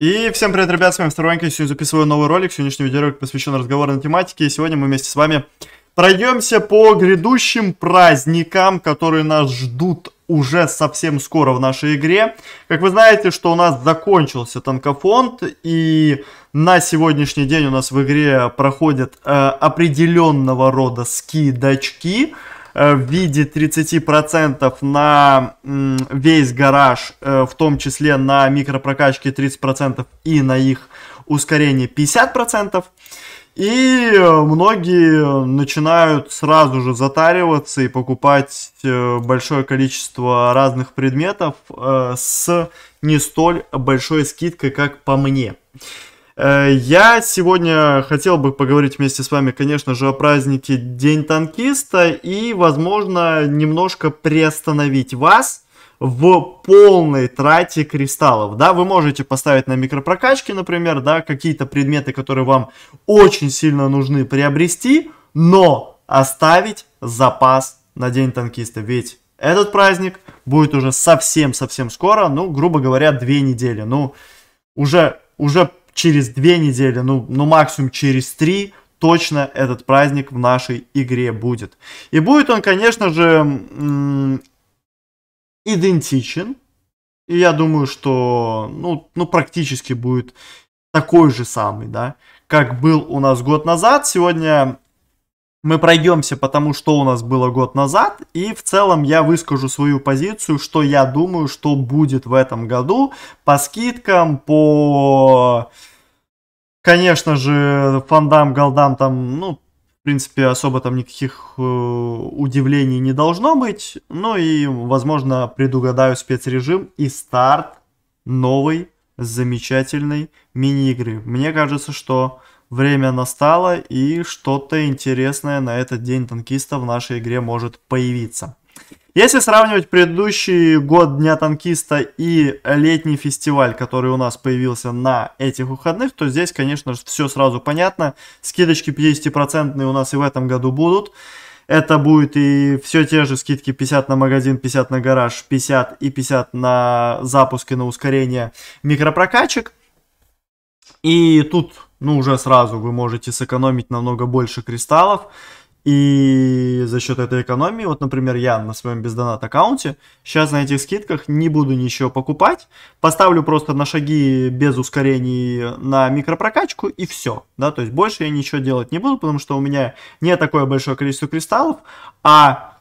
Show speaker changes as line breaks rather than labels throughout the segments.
И всем привет, ребят, с вами Сторонька, сегодня записываю новый ролик, сегодняшний видеоролик посвящен разговорной тематике, и сегодня мы вместе с вами пройдемся по грядущим праздникам, которые нас ждут уже совсем скоро в нашей игре. Как вы знаете, что у нас закончился танкофонд, и на сегодняшний день у нас в игре проходят э, определенного рода скидочки, Э, в виде 30% на весь гараж, э, в том числе на микропрокачки 30% и на их ускорение 50%. И многие начинают сразу же затариваться и покупать э, большое количество разных предметов с не столь большой скидкой, как по мне. Э, я сегодня хотел бы поговорить вместе с вами, конечно же, о празднике День танкиста и, возможно, немножко приостановить вас в полной трате кристаллов, да, вы можете поставить на микропрокачки, например, да, какие-то предметы, которые вам очень сильно нужны приобрести, но оставить запас на День танкиста, ведь этот праздник будет уже совсем-совсем скоро, ну, грубо говоря, две недели, ну, уже, уже через две недели, ну, ну максимум через три, точно этот праздник в нашей игре будет. И будет он, конечно же, идентичен. И я думаю, что, ну, ну, практически будет такой же самый, да, как был у нас год назад. Сегодня мы пройдемся по тому, что у нас было год назад, и в целом я выскажу свою позицию, что я думаю, что будет в этом году по скидкам, по, конечно же, фандам, голдам, там, ну, в принципе, особо там никаких э, удивлений не должно быть, ну и, возможно, предугадаю спецрежим и старт новой замечательной мини-игры. Мне кажется, что время настало и что-то интересное на этот день танкиста в нашей игре может появиться. Если сравнивать предыдущий год Дня танкиста и летний фестиваль, который у нас появился на этих выходных, то здесь, конечно, все сразу понятно. Скидочки 50% у нас и в этом году будут. Это будет и все те же скидки 50 на магазин, 50 на гараж, 50 и 50 на запуск и на ускорение микропрокачек. И тут ну, уже сразу вы можете сэкономить намного больше кристаллов. И за счет этой экономии, вот, например, я на своем бездонат аккаунте сейчас на этих скидках не буду ничего покупать. Поставлю просто на шаги без ускорений на микропрокачку и все. Да, то есть больше я ничего делать не буду, потому что у меня не такое большое количество кристаллов, а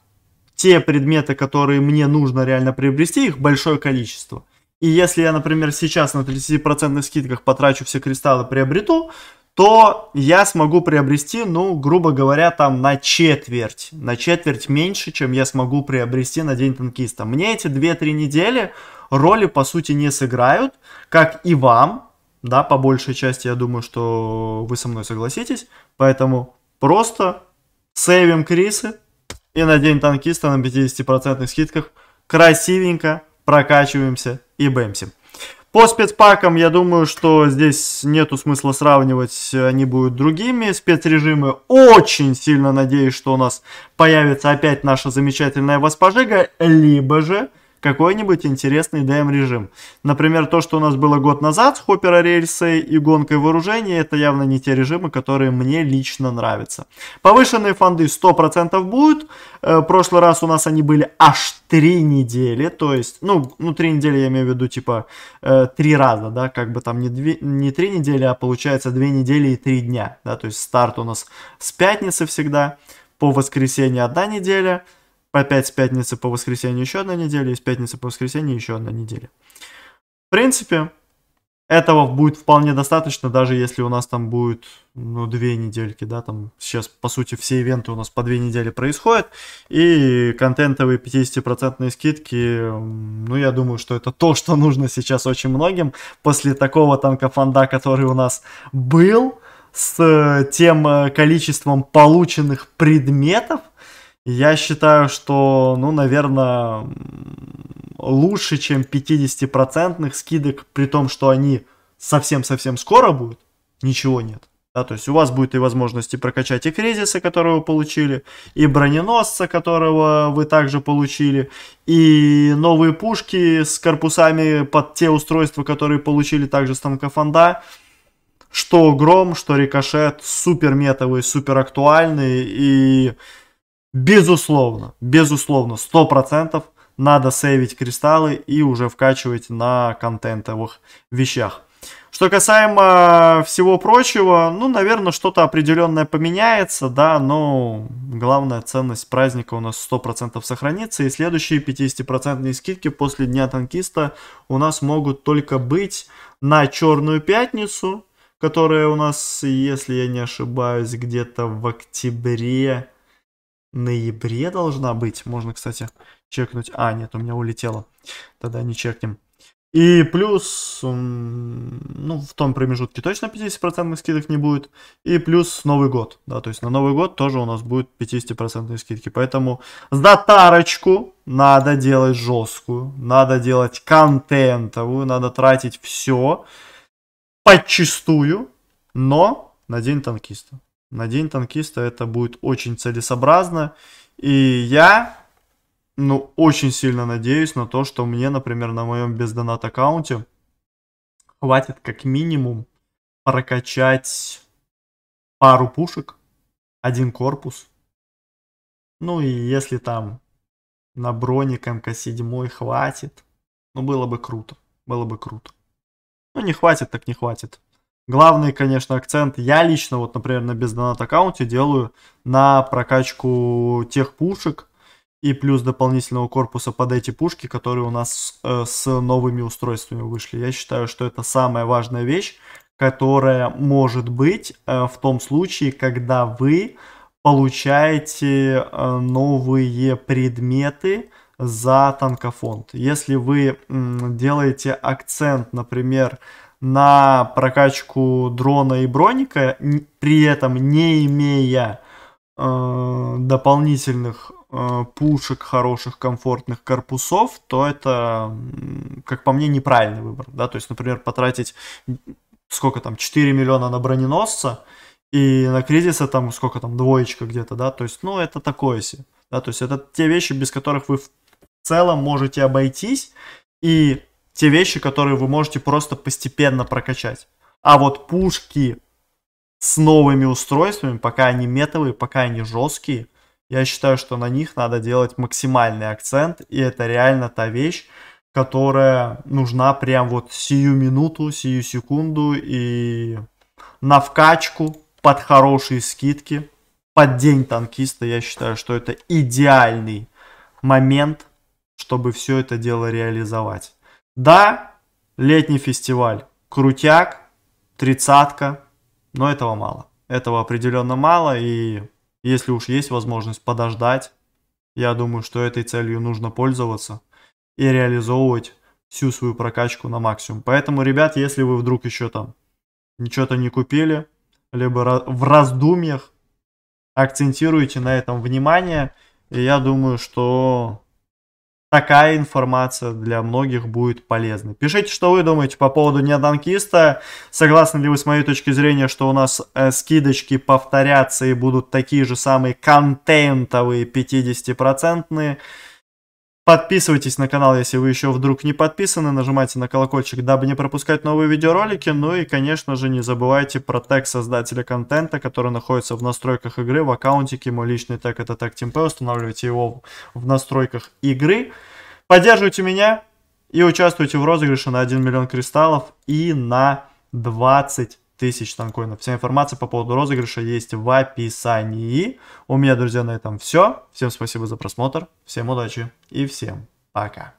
те предметы, которые мне нужно реально приобрести, их большое количество. И если я, например, сейчас на 30% скидках потрачу все кристаллы, приобрету, то я смогу приобрести, ну, грубо говоря, там на четверть, на четверть меньше, чем я смогу приобрести на День Танкиста. Мне эти 2-3 недели роли, по сути, не сыграют, как и вам, да, по большей части, я думаю, что вы со мной согласитесь, поэтому просто сейвим Крисы и на День Танкиста на 50% скидках красивенько прокачиваемся и Бэмси. По спецпакам, я думаю, что здесь нету смысла сравнивать, они будут другими. Спецрежимы очень сильно надеюсь, что у нас появится опять наша замечательная Воспожига, либо же какой-нибудь интересный DM-режим. Например, то, что у нас было год назад с Хоппера рельсы и гонкой вооружения, это явно не те режимы, которые мне лично нравятся. Повышенные фонды 100% будут. Э, прошлый раз у нас они были аж 3 недели, то есть, ну, ну 3 недели я имею в виду, типа, э, 3 раза, да, как бы там не, 2, не 3 недели, а получается 2 недели и 3 дня, да, то есть старт у нас с пятницы всегда, по воскресенье одна неделя, по опять с пятницы по воскресенье еще одна неделя, и с пятницы по воскресенье еще одна неделя. В принципе, этого будет вполне достаточно, даже если у нас там будет, ну, две недельки, да, там сейчас, по сути, все ивенты у нас по две недели происходят, и контентовые 50% скидки, ну, я думаю, что это то, что нужно сейчас очень многим после такого танкофанда, который у нас был, с э, тем э, количеством полученных предметов, я считаю, что, ну, наверное, лучше, чем 50% скидок, при том, что они совсем-совсем скоро будут, ничего нет. Да, то есть у вас будет и возможности прокачать и кризисы, которые вы получили, и броненосца, которого вы также получили, и новые пушки с корпусами под те устройства, которые получили также с танкофонда. Что гром, что рикошет, супер метовые, супер актуальные и Безусловно, безусловно, 100% надо сейвить кристаллы и уже вкачивать на контентовых вещах. Что касаемо э, всего прочего, ну, наверное, что-то определенное поменяется, да, но главная ценность праздника у нас 100% сохранится, и следующие 50% скидки после Дня Танкиста у нас могут только быть на Черную Пятницу, которая у нас, если я не ошибаюсь, где-то в октябре ноябре должна быть. Можно, кстати, чекнуть. А, нет, у меня улетело. Тогда не чекнем. И плюс, ну, в том промежутке точно 50% скидок не будет. И плюс Новый год, да, то есть на Новый год тоже у нас будет 50% скидки. Поэтому затарочку надо делать жесткую, надо делать контентовую, надо тратить все подчистую, но на день танкиста. На день танкиста это будет очень целесообразно. И я, ну, очень сильно надеюсь на то, что мне, например, на моем бездонат аккаунте хватит как минимум прокачать пару пушек, один корпус. Ну и если там на броник МК-7 хватит, ну было бы круто, было бы круто. Ну не хватит, так не хватит. Главный, конечно, акцент я лично, вот, например, на бездонат аккаунте делаю на прокачку тех пушек и плюс дополнительного корпуса под эти пушки, которые у нас э, с новыми устройствами вышли. Я считаю, что это самая важная вещь, которая может быть э, в том случае, когда вы получаете э, новые предметы за танкофонд. Если вы м, делаете акцент, например, на прокачку дрона и броника, при этом не имея э, дополнительных э, пушек, хороших, комфортных корпусов, то это, как по мне, неправильный выбор. Да? То есть, например, потратить сколько там, 4 миллиона на броненосца, и на кризиса там сколько там, двоечка где-то, да, то есть, ну, это такое себе, да, то есть это те вещи, без которых вы в целом можете обойтись, и те вещи, которые вы можете просто постепенно прокачать. А вот пушки с новыми устройствами, пока они метовые, пока они жесткие, я считаю, что на них надо делать максимальный акцент, и это реально та вещь, которая нужна прям вот сию минуту, сию секунду и на вкачку под хорошие скидки, под день танкиста, я считаю, что это идеальный момент, чтобы все это дело реализовать. Да, летний фестиваль, крутяк, тридцатка, но этого мало. Этого определенно мало, и если уж есть возможность подождать, я думаю, что этой целью нужно пользоваться и реализовывать всю свою прокачку на максимум. Поэтому, ребят, если вы вдруг еще там ничего-то не купили, либо в раздумьях, акцентируйте на этом внимание, и я думаю, что такая информация для многих будет полезной. Пишите, что вы думаете по поводу неоданкиста. Согласны ли вы с моей точки зрения, что у нас э, скидочки повторятся и будут такие же самые контентовые 50 Подписывайтесь на канал, если вы еще вдруг не подписаны. Нажимайте на колокольчик, дабы не пропускать новые видеоролики. Ну и, конечно же, не забывайте про тег создателя контента, который находится в настройках игры, в аккаунтике. Мой личный тег это тег Тимпе. Устанавливайте его в настройках игры. Поддерживайте меня и участвуйте в розыгрыше на 1 миллион кристаллов и на 20 тысяч танкоинов. Вся информация по поводу розыгрыша есть в описании. У меня, друзья, на этом все. Всем спасибо за просмотр, всем удачи и всем пока.